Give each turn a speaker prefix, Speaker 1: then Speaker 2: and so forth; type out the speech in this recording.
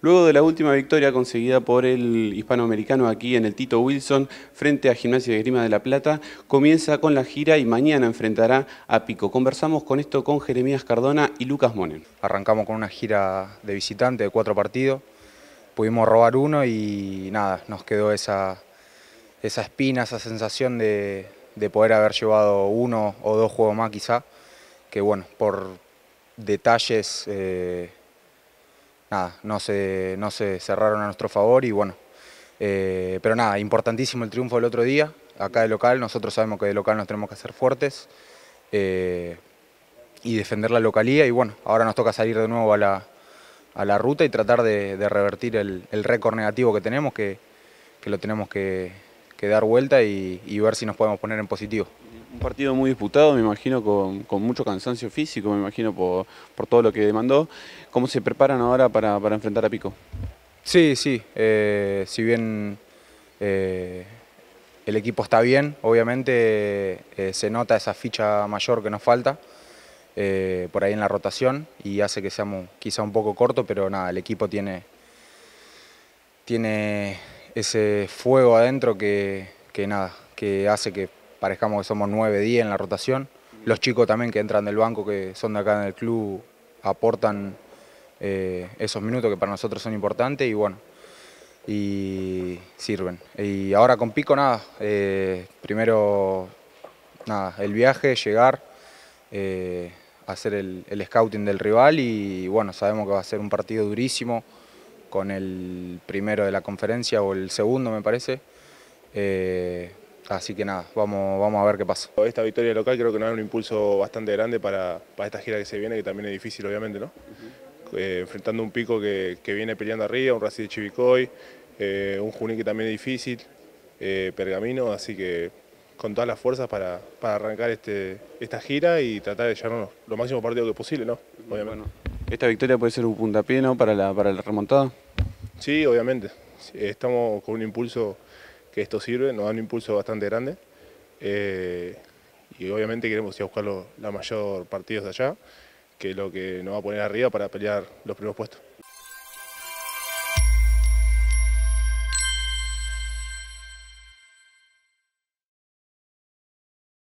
Speaker 1: Luego de la última victoria conseguida por el hispanoamericano aquí en el Tito Wilson frente a Gimnasia de Grima de la Plata, comienza con la gira y mañana enfrentará a Pico. Conversamos con esto con Jeremías Cardona y Lucas Monen. Arrancamos con una gira de visitante de cuatro partidos,
Speaker 2: pudimos robar uno y nada, nos quedó esa, esa espina, esa sensación de, poder haber llevado uno o dos juegos más quizá, que bueno, por detalles... Eh, nada, no se, cerraron a nuestro favor y bueno, eh, pero nada, importantísimo el triunfo del otro día, acá de local, nosotros sabemos que de local nos tenemos que hacer fuertes eh, y defender la localía y bueno, ahora nos toca salir de nuevo a la, ruta y tratar de, revertir el, récord negativo que tenemos, que, lo tenemos que, dar vuelta y
Speaker 1: ver si nos podemos poner en positivo. Un partido muy disputado, me imagino, con, mucho cansancio físico, me imagino, por, todo lo que demandó. ¿Cómo se preparan ahora para, enfrentar a Pico? Sí, sí. Eh, si bien eh, el equipo está
Speaker 2: bien, obviamente eh, se nota esa ficha mayor que nos falta. por ahí en la rotación y hace que seamos quizá un poco corto, pero nada, el equipo tiene, tiene ese fuego adentro que nada, que hace que parezcamos que somos 9, días en la rotación. Los chicos también que entran del banco, que son de acá en el club, aportan eh, esos minutos que para nosotros son importantes y bueno, y sirven. Y ahora con Pico nada, eh, primero nada, el viaje, llegar, eh, hacer el, scouting del rival y bueno, sabemos que va a ser un partido durísimo con el primero de la conferencia o el segundo me parece. Así que nada, vamos, vamos a ver qué pasa.
Speaker 3: Esta victoria local creo que nos da un impulso bastante grande para, esta gira que se viene, que también es difícil obviamente, ¿no? Eh, enfrentando un pico que, viene peleando arriba, un Racing de Chivicoy, eh, un Junín que también es difícil, eh, Pergamino, así que con todas las fuerzas para, arrancar este, esta gira y tratar de llevarnos lo máximo partido que posible, ¿no? Obviamente.
Speaker 1: ¿Esta victoria puede ser un puntapié ¿no? para, la, para la remontada?
Speaker 3: Sí, obviamente. Estamos con un impulso que esto sirve, nos da un impulso bastante grande. Eh, y obviamente queremos ir a buscar los, la mayor partidos de allá, que es lo que nos va a poner arriba para pelear los primeros puestos.